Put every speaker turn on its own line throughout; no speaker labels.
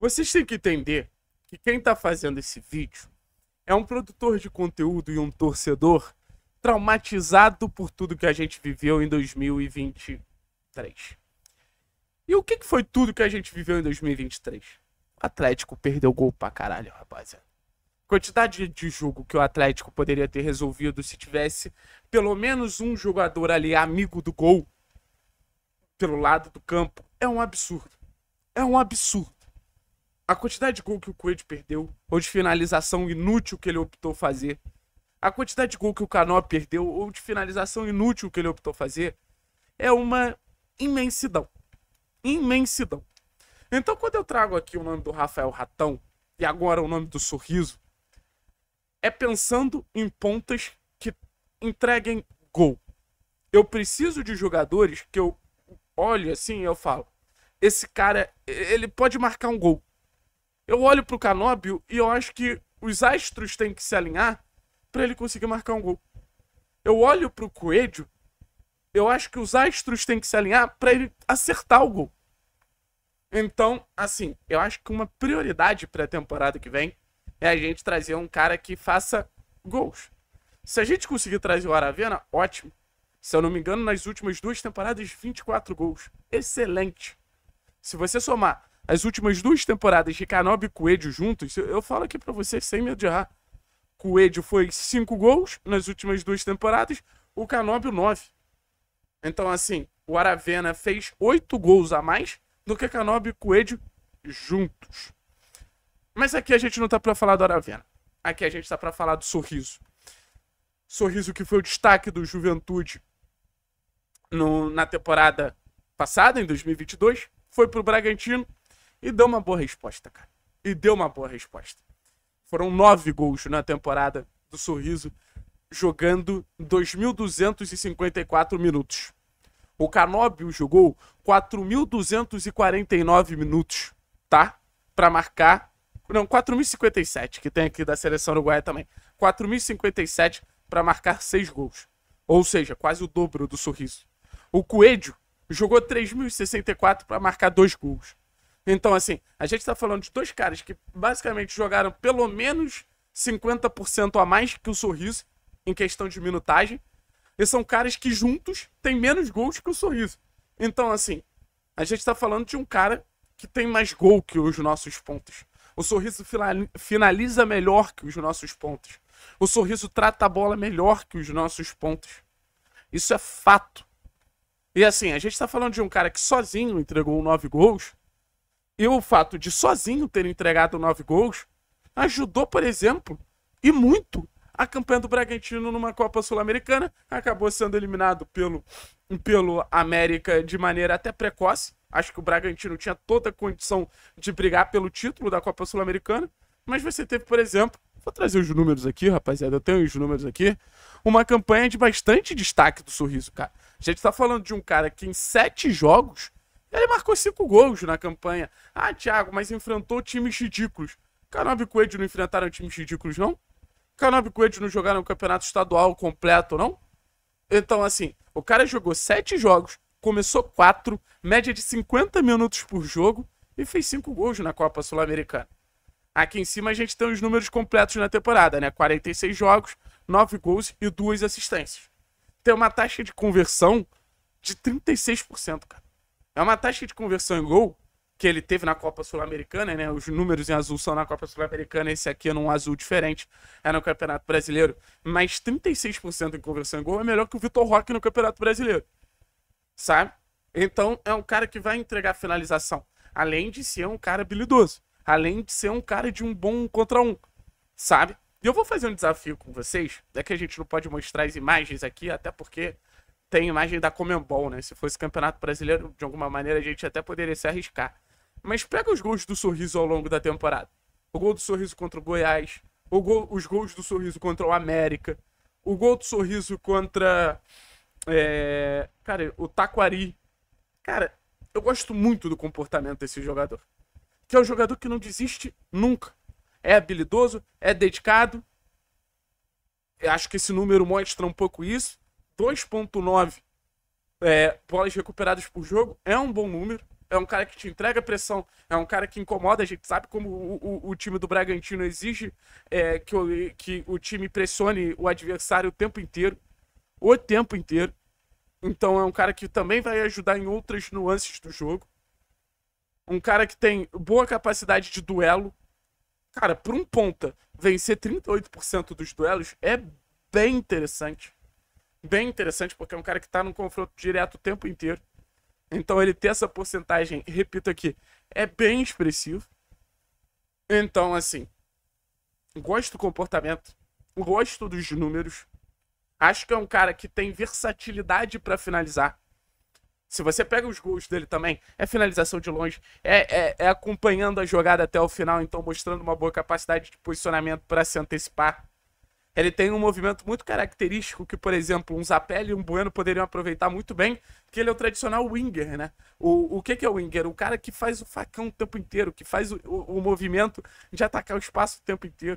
Vocês têm que entender que quem está fazendo esse vídeo é um produtor de conteúdo e um torcedor traumatizado por tudo que a gente viveu em 2023. E o que, que foi tudo que a gente viveu em 2023? O Atlético perdeu gol pra caralho, rapaziada. Quantidade de jogo que o Atlético poderia ter resolvido se tivesse pelo menos um jogador ali amigo do gol pelo lado do campo é um absurdo. É um absurdo a quantidade de gol que o Coelho perdeu, ou de finalização inútil que ele optou fazer, a quantidade de gol que o Canó perdeu, ou de finalização inútil que ele optou fazer, é uma imensidão. Imensidão. Então, quando eu trago aqui o nome do Rafael Ratão, e agora o nome do Sorriso, é pensando em pontas que entreguem gol. Eu preciso de jogadores que eu olho assim e eu falo: esse cara, ele pode marcar um gol. Eu olho pro Canóbio e eu acho que os astros têm que se alinhar para ele conseguir marcar um gol. Eu olho pro Coelho, eu acho que os astros têm que se alinhar para ele acertar o gol. Então, assim, eu acho que uma prioridade para a temporada que vem é a gente trazer um cara que faça gols. Se a gente conseguir trazer o Aravena, ótimo. Se eu não me engano, nas últimas duas temporadas, 24 gols. Excelente. Se você somar as últimas duas temporadas de Canob e Coelho juntos, eu falo aqui para você sem medo de errar. Coelho foi cinco gols nas últimas duas temporadas, o Canob nove. Então, assim, o Aravena fez oito gols a mais do que Canob e Coelho juntos. Mas aqui a gente não tá para falar do Aravena. Aqui a gente tá para falar do Sorriso. Sorriso que foi o destaque do Juventude no, na temporada passada, em 2022. Foi pro Bragantino, e deu uma boa resposta, cara. E deu uma boa resposta. Foram nove gols na temporada do Sorriso, jogando 2.254 minutos. O Canóbio jogou 4.249 minutos, tá? Para marcar. Não, 4.057, que tem aqui da seleção uruguaia também. 4.057 para marcar seis gols. Ou seja, quase o dobro do sorriso. O Coelho jogou 3.064 para marcar dois gols. Então, assim, a gente está falando de dois caras que basicamente jogaram pelo menos 50% a mais que o Sorriso em questão de minutagem. E são caras que juntos têm menos gols que o Sorriso. Então, assim, a gente está falando de um cara que tem mais gol que os nossos pontos. O Sorriso finaliza melhor que os nossos pontos. O Sorriso trata a bola melhor que os nossos pontos. Isso é fato. E assim, a gente tá falando de um cara que sozinho entregou nove gols e o fato de sozinho ter entregado nove gols ajudou, por exemplo, e muito, a campanha do Bragantino numa Copa Sul-Americana. Acabou sendo eliminado pelo, pelo América de maneira até precoce. Acho que o Bragantino tinha toda a condição de brigar pelo título da Copa Sul-Americana. Mas você teve, por exemplo, vou trazer os números aqui, rapaziada, eu tenho os números aqui. Uma campanha de bastante destaque do Sorriso, cara. A gente tá falando de um cara que em sete jogos ele marcou cinco gols na campanha. Ah, Thiago, mas enfrentou times ridículos. Canob e Coelho não enfrentaram times ridículos, não? Canob e Coelho não jogaram o campeonato estadual completo, não? Então, assim, o cara jogou sete jogos, começou quatro, média de 50 minutos por jogo e fez cinco gols na Copa Sul-Americana. Aqui em cima a gente tem os números completos na temporada, né? 46 jogos, 9 gols e 2 assistências. Tem uma taxa de conversão de 36%, cara. É uma taxa de conversão em gol que ele teve na Copa Sul-Americana, né? Os números em azul são na Copa Sul-Americana, esse aqui é num azul diferente, é no Campeonato Brasileiro. Mas 36% em conversão em gol é melhor que o Vitor Roque no Campeonato Brasileiro, sabe? Então é um cara que vai entregar finalização, além de ser um cara habilidoso, além de ser um cara de um bom contra um, sabe? E eu vou fazer um desafio com vocês, é que a gente não pode mostrar as imagens aqui, até porque tem imagem da Comembol, né? Se fosse campeonato brasileiro, de alguma maneira a gente até poderia se arriscar. Mas pega os gols do Sorriso ao longo da temporada. O gol do Sorriso contra o Goiás, o gol, os gols do Sorriso contra o América, o gol do Sorriso contra é, cara, o Taquari. Cara, eu gosto muito do comportamento desse jogador. Que é um jogador que não desiste nunca. É habilidoso, é dedicado. Eu acho que esse número mostra um pouco isso. 2.9 é, bolas recuperadas por jogo é um bom número. É um cara que te entrega pressão, é um cara que incomoda. A gente sabe como o, o, o time do Bragantino exige é, que, o, que o time pressione o adversário o tempo inteiro. O tempo inteiro. Então é um cara que também vai ajudar em outras nuances do jogo. Um cara que tem boa capacidade de duelo. Cara, para um ponta vencer 38% dos duelos é bem interessante bem interessante, porque é um cara que está num confronto direto o tempo inteiro. Então ele ter essa porcentagem, repito aqui, é bem expressivo. Então, assim, gosto do comportamento, gosto dos números. Acho que é um cara que tem versatilidade para finalizar. Se você pega os gols dele também, é finalização de longe, é, é, é acompanhando a jogada até o final, então mostrando uma boa capacidade de posicionamento para se antecipar. Ele tem um movimento muito característico que, por exemplo, um Zapelli e um Bueno poderiam aproveitar muito bem, que ele é o tradicional winger, né? O, o que, que é o winger? O cara que faz o facão o tempo inteiro, que faz o, o, o movimento de atacar o espaço o tempo inteiro.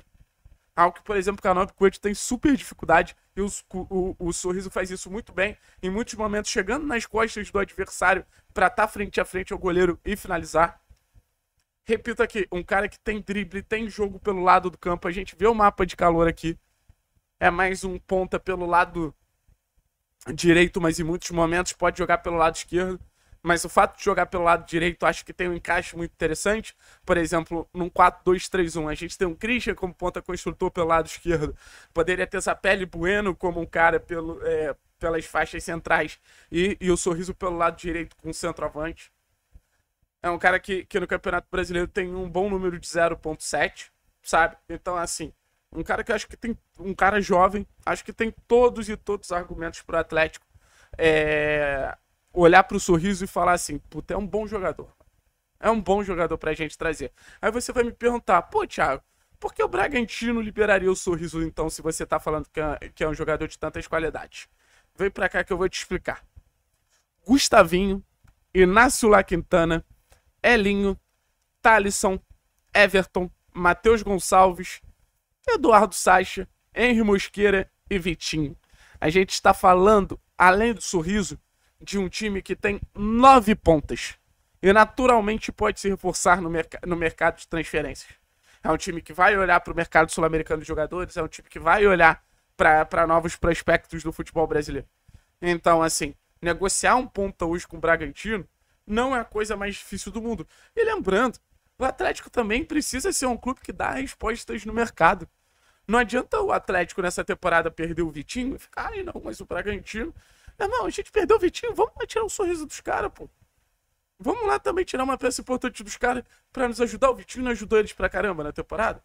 Algo que, por exemplo, o Canal Coelho tem super dificuldade e o o, o, Sorriso faz isso muito bem. Em muitos momentos, chegando nas costas do adversário para estar tá frente a frente ao goleiro e finalizar. Repito aqui, um cara que tem drible, tem jogo pelo lado do campo. A gente vê o mapa de calor aqui é mais um ponta pelo lado direito, mas em muitos momentos pode jogar pelo lado esquerdo. Mas o fato de jogar pelo lado direito, acho que tem um encaixe muito interessante. Por exemplo, num 4-2-3-1, a gente tem um Christian como ponta construtor pelo lado esquerdo. Poderia ter Zapelli Bueno como um cara pelo, é, pelas faixas centrais e, e o Sorriso pelo lado direito com centroavante. É um cara que, que no Campeonato Brasileiro tem um bom número de 0.7, sabe? Então, assim, um cara que acho que tem. Um cara jovem, acho que tem todos e todos os argumentos pro Atlético é, olhar pro sorriso e falar assim: puta, é um bom jogador. É um bom jogador pra gente trazer. Aí você vai me perguntar, pô, Thiago, por que o Bragantino liberaria o sorriso, então, se você tá falando que é, que é um jogador de tantas qualidades? Vem pra cá que eu vou te explicar. Gustavinho, Inácio Quintana Elinho, Talisson, Everton, Matheus Gonçalves, Eduardo Sacha, Henry Mosqueira e Vitinho. A gente está falando, além do sorriso, de um time que tem nove pontas e naturalmente pode se reforçar no, merc no mercado de transferências. É um time que vai olhar para o mercado sul-americano de jogadores, é um time que vai olhar para novos prospectos do futebol brasileiro. Então, assim, negociar um ponta hoje com o Bragantino não é a coisa mais difícil do mundo. E lembrando o Atlético também precisa ser um clube que dá respostas no mercado. Não adianta o Atlético nessa temporada perder o Vitinho e ficar, ai não, mas o Bragantino. Não, a gente perdeu o Vitinho, vamos lá tirar um sorriso dos caras, pô. Vamos lá também tirar uma peça importante dos caras para nos ajudar. O Vitinho não ajudou eles pra caramba na temporada.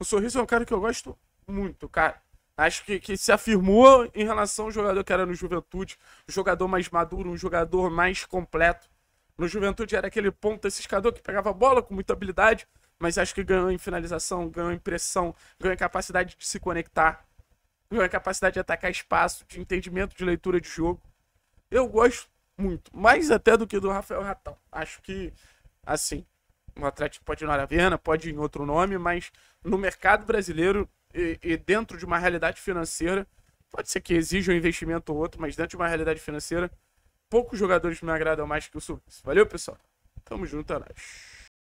O Sorriso é um cara que eu gosto muito, cara. Acho que, que se afirmou em relação ao jogador que era no Juventude. jogador mais maduro, um jogador mais completo. No Juventude era aquele ponto ciscador que pegava a bola com muita habilidade, mas acho que ganhou em finalização, ganhou em pressão, ganhou em capacidade de se conectar, ganhou em capacidade de atacar espaço, de entendimento de leitura de jogo. Eu gosto muito, mais até do que do Rafael Ratão. Acho que, assim, o Atlético pode ir na Aravena, pode ir em outro nome, mas no mercado brasileiro e, e dentro de uma realidade financeira, pode ser que exija um investimento ou outro, mas dentro de uma realidade financeira, poucos jogadores me agradam mais que o Suíço. Valeu, pessoal. Tamo junto, é nóis.